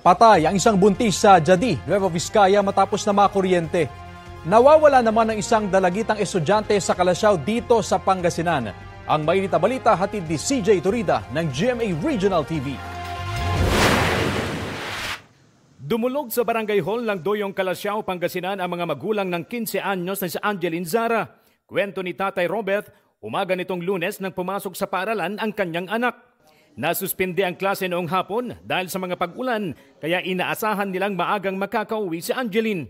Patay ang isang buntis sa Jadi, Nueva Vizcaya matapos na makuryente. Nawawala naman ang isang dalagitang estudyante sa Kalasyaw dito sa Pangasinan. Ang mainit na balita hatid ni CJ Turida ng GMA Regional TV. Dumulog sa barangay hall ng Doyong Kalasyaw, Pangasinan ang mga magulang ng 15 anyos na si Angeline Zara. Kwento ni Tatay Robert, umaga nitong lunes nang pumasok sa paralan ang kanyang anak. Nasuspindi ang klase noong hapon dahil sa mga pag-ulan kaya inaasahan nilang maagang makakauwi si Angeline.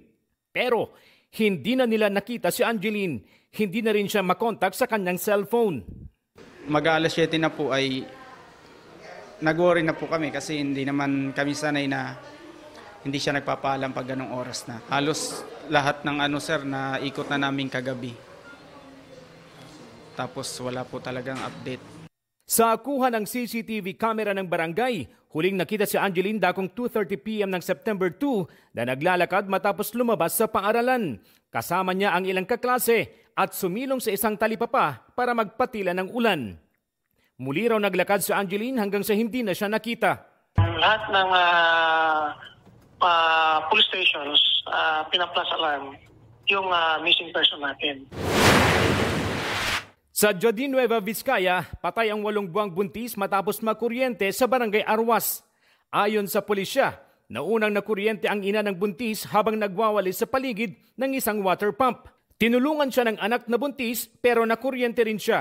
Pero hindi na nila nakita si Angeline. Hindi na rin siya makontak sa kanyang cellphone. Mag-alas 7 na po ay nag-worry na po kami kasi hindi naman kami sanay na hindi siya nagpapaalam pag ganong oras na. Halos lahat ng ano sir na ikot na namin kagabi. Tapos wala po talagang update. Sa kuha ng CCTV camera ng barangay, huling nakita si Angeline dakong 2.30pm ng September 2 na naglalakad matapos lumabas sa paaralan. Kasama niya ang ilang kaklase at sumilong sa isang talipapa para magpatila ng ulan. Muli raw naglakad si Angeline hanggang sa hindi na siya nakita. Ang lahat ng uh, uh, police stations, uh, ah, pinaplas alarm yung uh, missing person natin. Sa Jardin Nueva, Vizcaya, patay ang walong buwang buntis matapos makuryente sa barangay Arwas. Ayon sa pulisya, naunang nakuryente ang ina ng buntis habang nagwawalis sa paligid ng isang water pump. Tinulungan siya ng anak na buntis pero nakuryente rin siya.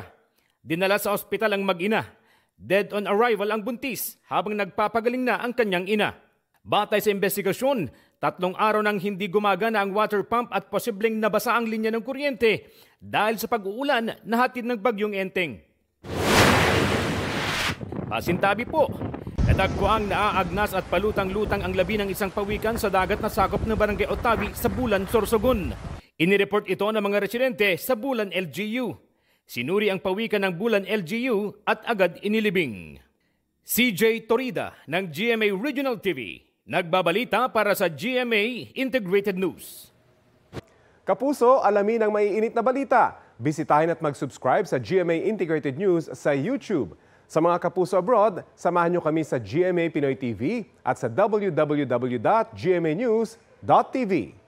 Dinala sa ospital ang mag-ina. Dead on arrival ang buntis habang nagpapagaling na ang kanyang ina. Batay sa investigasyon, Tatlong araw nang hindi gumagana ang water pump at posibleng nabasa ang linya ng kuryente dahil sa pag-uulan na hatid ng bagyong enteng. Pasintabi po, Nadagkuang naaagnas at palutang-lutang ang labi ng isang pawikan sa dagat na sakop ng barangay Otavi sa Bulan, Sorsogon. Inireport ito ng mga residente sa Bulan LGU. Sinuri ang pawikan ng Bulan LGU at agad inilibing. CJ Torida ng GMA Regional TV. Nagbabalita para sa GMA Integrated News. Kapuso, alamin ang maiinit na balita. Bisitahin at mag-subscribe sa GMA Integrated News sa YouTube. Sa mga kapuso abroad, samahan nyo kami sa GMA Pinoy TV at sa www.gmanews.tv.